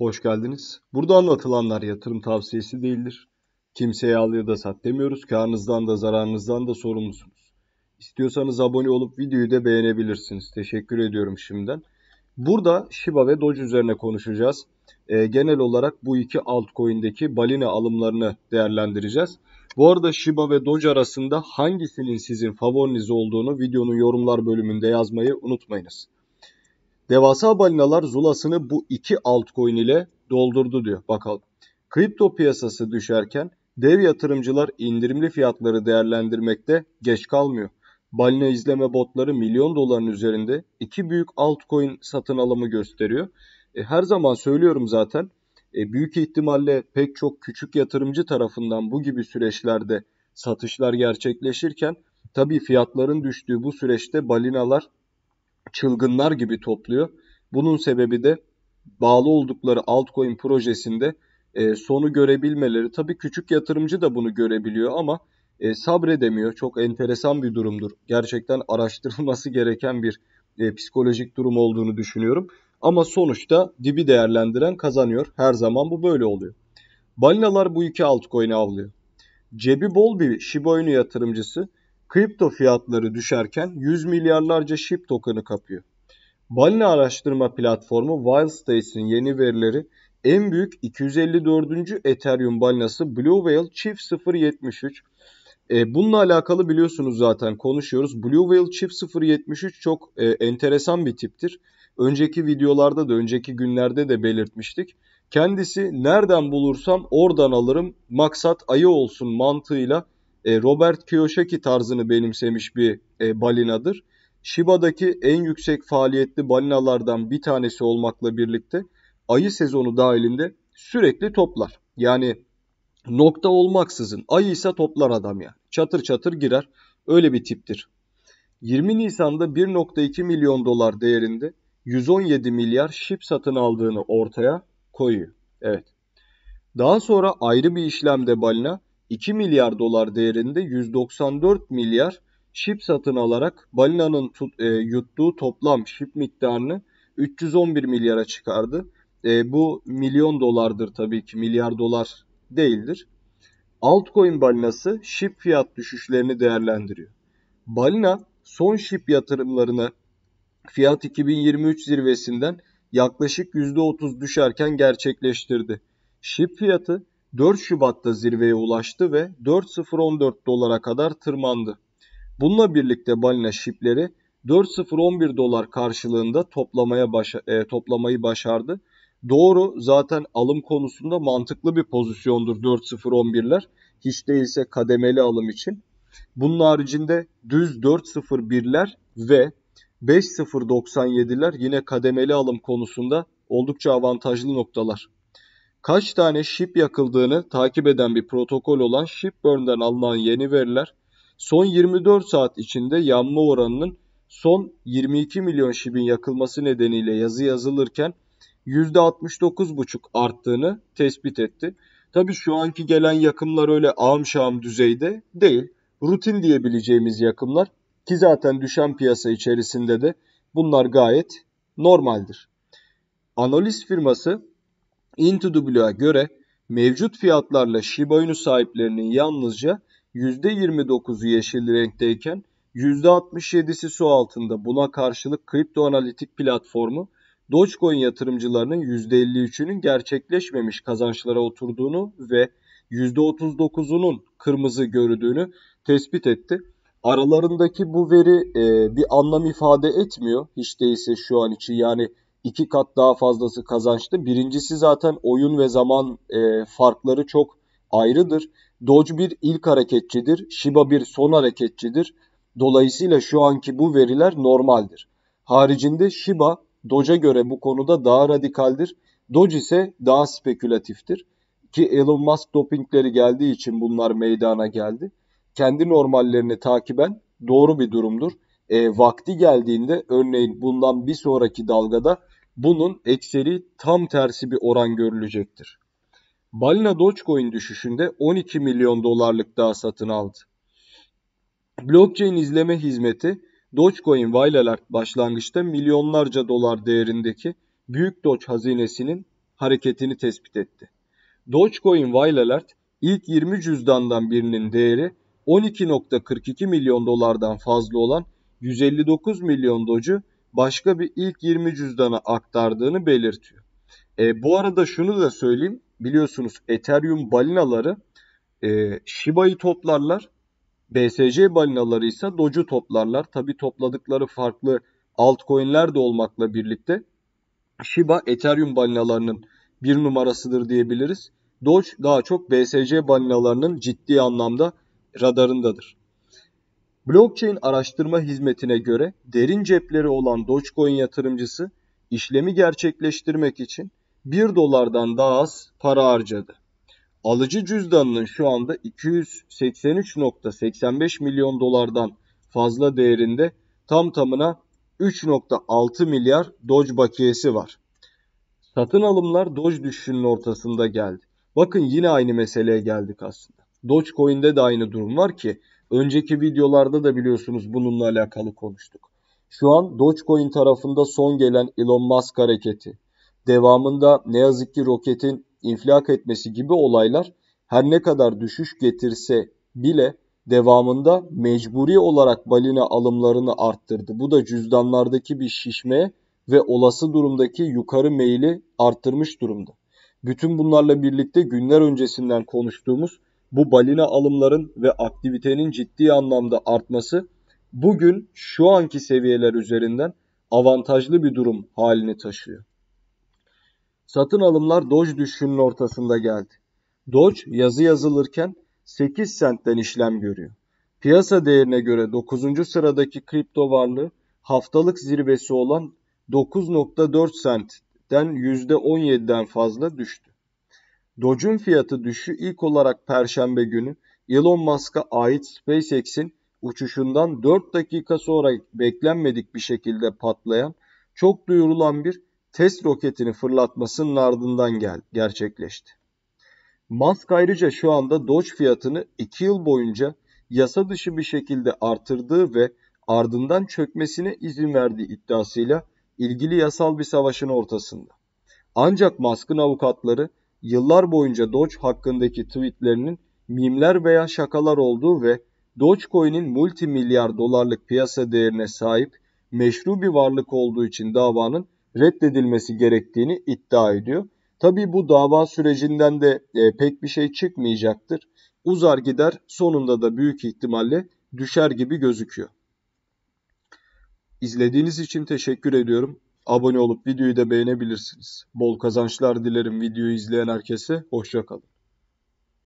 Hoş geldiniz. Burada anlatılanlar yatırım tavsiyesi değildir. Kimseye al ya da sat demiyoruz. Karnınızdan da zararınızdan da sorumlusunuz. İstiyorsanız abone olup videoyu da beğenebilirsiniz. Teşekkür ediyorum şimdiden. Burada Shiba ve Doge üzerine konuşacağız. E, genel olarak bu iki altcoin'deki balina alımlarını değerlendireceğiz. Bu arada Shiba ve Doge arasında hangisinin sizin favoriniz olduğunu videonun yorumlar bölümünde yazmayı unutmayınız. Devasa balinalar zulasını bu iki altcoin ile doldurdu diyor. Bakalım. Kripto piyasası düşerken dev yatırımcılar indirimli fiyatları değerlendirmekte geç kalmıyor. Balina izleme botları milyon doların üzerinde iki büyük altcoin satın alımı gösteriyor. E, her zaman söylüyorum zaten e, büyük ihtimalle pek çok küçük yatırımcı tarafından bu gibi süreçlerde satışlar gerçekleşirken tabii fiyatların düştüğü bu süreçte balinalar çılgınlar gibi topluyor. Bunun sebebi de bağlı oldukları altcoin projesinde e, sonu görebilmeleri. Tabii küçük yatırımcı da bunu görebiliyor ama e, sabredemiyor. Çok enteresan bir durumdur. Gerçekten araştırılması gereken bir e, psikolojik durum olduğunu düşünüyorum. Ama sonuçta dibi değerlendiren kazanıyor. Her zaman bu böyle oluyor. Balinalar bu iki altcoin'i avlıyor. Cebi bol bir Shiba Inu yatırımcısı kripto fiyatları düşerken 100 milyarlarca SHIB tokenı kapıyor. Balina araştırma platformu Wildstates'in yeni verileri en büyük 254. Ethereum balinası Blue Whale Chief 073. E, bununla alakalı biliyorsunuz zaten konuşuyoruz. Blue Whale Chief 073 çok e, enteresan bir tiptir. Önceki videolarda da önceki günlerde de belirtmiştik. Kendisi nereden bulursam oradan alırım maksat ayı olsun mantığıyla e, Robert Kiyosaki tarzını benimsemiş bir e, balinadır. Shiba'daki en yüksek faaliyetli balinalardan bir tanesi olmakla birlikte ayı sezonu dahilinde sürekli toplar. Yani nokta olmaksızın ayı ise toplar adam ya. Çatır çatır girer. Öyle bir tiptir. 20 Nisan'da 1.2 milyon dolar değerinde 117 milyar şip satın aldığını ortaya koyuyor. Evet. Daha sonra ayrı bir işlemde balina 2 milyar dolar değerinde 194 milyar şip satın alarak balinanın tut, e, yuttuğu toplam şip miktarını 311 milyara çıkardı. E, bu milyon dolardır tabii ki milyar dolar değildir. Altcoin balinası şip fiyat düşüşlerini değerlendiriyor. Balina son şip yatırımlarını fiyat 2023 zirvesinden yaklaşık %30 düşerken gerçekleştirdi. Şip fiyatı 4 Şubat'ta zirveye ulaştı ve 4.014 dolara kadar tırmandı. Bununla birlikte balina şipleri 4.011 dolar karşılığında toplamaya başa e, toplamayı başardı. Doğru zaten alım konusunda mantıklı bir pozisyondur 4.011'ler. Hiç değilse kademeli alım için. Bunun haricinde düz 4.01'ler ve 5.097'ler yine kademeli alım konusunda oldukça avantajlı noktalar kaç tane ship yakıldığını takip eden bir protokol olan Shipburn'dan alınan yeni veriler son 24 saat içinde yanma oranının son 22 milyon ship'in yakılması nedeniyle yazı yazılırken %69,5 arttığını tespit etti. Tabi şu anki gelen yakımlar öyle ağım düzeyde değil. Rutin diyebileceğimiz yakımlar ki zaten düşen piyasa içerisinde de bunlar gayet normaldir. Analiz firması Into the Blue'a göre mevcut fiyatlarla Shiba Inu sahiplerinin yalnızca %29'u yeşil renkteyken %67'si su altında. Buna karşılık kripto analitik platformu Dogecoin yatırımcılarının %53'ünün gerçekleşmemiş kazançlara oturduğunu ve %39'unun kırmızı görüdüğünü tespit etti. Aralarındaki bu veri e, bir anlam ifade etmiyor hiç değilse şu an için. Yani iki kat daha fazlası kazançlı. Birincisi zaten oyun ve zaman e, farkları çok ayrıdır. Doge bir ilk hareketçidir. Shiba bir son hareketçidir. Dolayısıyla şu anki bu veriler normaldir. Haricinde Shiba Doge'a göre bu konuda daha radikaldir. Doge ise daha spekülatiftir. Ki Elon Musk dopingleri geldiği için bunlar meydana geldi. Kendi normallerini takiben doğru bir durumdur. E, vakti geldiğinde örneğin bundan bir sonraki dalgada bunun ekseri tam tersi bir oran görülecektir. Balina Dogecoin düşüşünde 12 milyon dolarlık daha satın aldı. Blockchain izleme hizmeti Dogecoin Wireland başlangıçta milyonlarca dolar değerindeki büyük Doge hazinesinin hareketini tespit etti. Dogecoin Wireland ilk 20 cüzdandan birinin değeri 12.42 milyon dolardan fazla olan 159 milyon Doge'u başka bir ilk 20 cüzdana aktardığını belirtiyor. E, bu arada şunu da söyleyeyim. Biliyorsunuz Ethereum balinaları e, Shiba'yı toplarlar. BSC balinaları ise Doge'u toplarlar. Tabi topladıkları farklı altcoin'ler de olmakla birlikte Shiba Ethereum balinalarının bir numarasıdır diyebiliriz. Doge daha çok BSC balinalarının ciddi anlamda radarındadır. Blockchain araştırma hizmetine göre derin cepleri olan Dogecoin yatırımcısı işlemi gerçekleştirmek için 1 dolardan daha az para harcadı. Alıcı cüzdanının şu anda 283.85 milyon dolardan fazla değerinde tam tamına 3.6 milyar Doge bakiyesi var. Satın alımlar Doge düşüşünün ortasında geldi. Bakın yine aynı meseleye geldik aslında. Dogecoin'de de aynı durum var ki Önceki videolarda da biliyorsunuz bununla alakalı konuştuk. Şu an Dogecoin tarafında son gelen Elon Musk hareketi, devamında ne yazık ki roketin infilak etmesi gibi olaylar her ne kadar düşüş getirse bile devamında mecburi olarak balina alımlarını arttırdı. Bu da cüzdanlardaki bir şişme ve olası durumdaki yukarı meyili arttırmış durumda. Bütün bunlarla birlikte günler öncesinden konuştuğumuz bu balina alımların ve aktivitenin ciddi anlamda artması bugün şu anki seviyeler üzerinden avantajlı bir durum halini taşıyor. Satın alımlar Doge düşüşünün ortasında geldi. Doge yazı yazılırken 8 sentten işlem görüyor. Piyasa değerine göre 9. sıradaki kripto varlığı haftalık zirvesi olan 9.4 sentten %17'den fazla düştü. Doge'un fiyatı düşü ilk olarak Perşembe günü Elon Musk'a ait SpaceX'in uçuşundan 4 dakika sonra beklenmedik bir şekilde patlayan çok duyurulan bir test roketini fırlatmasının ardından gel gerçekleşti. Musk ayrıca şu anda Doge fiyatını 2 yıl boyunca yasa dışı bir şekilde artırdığı ve ardından çökmesine izin verdiği iddiasıyla ilgili yasal bir savaşın ortasında. Ancak Musk'ın avukatları yıllar boyunca Doge hakkındaki tweetlerinin mimler veya şakalar olduğu ve Dogecoin'in multimilyar dolarlık piyasa değerine sahip meşru bir varlık olduğu için davanın reddedilmesi gerektiğini iddia ediyor. Tabi bu dava sürecinden de e, pek bir şey çıkmayacaktır. Uzar gider sonunda da büyük ihtimalle düşer gibi gözüküyor. İzlediğiniz için teşekkür ediyorum. Abone olup videoyu da beğenebilirsiniz. Bol kazançlar dilerim videoyu izleyen herkese. Hoşçakalın.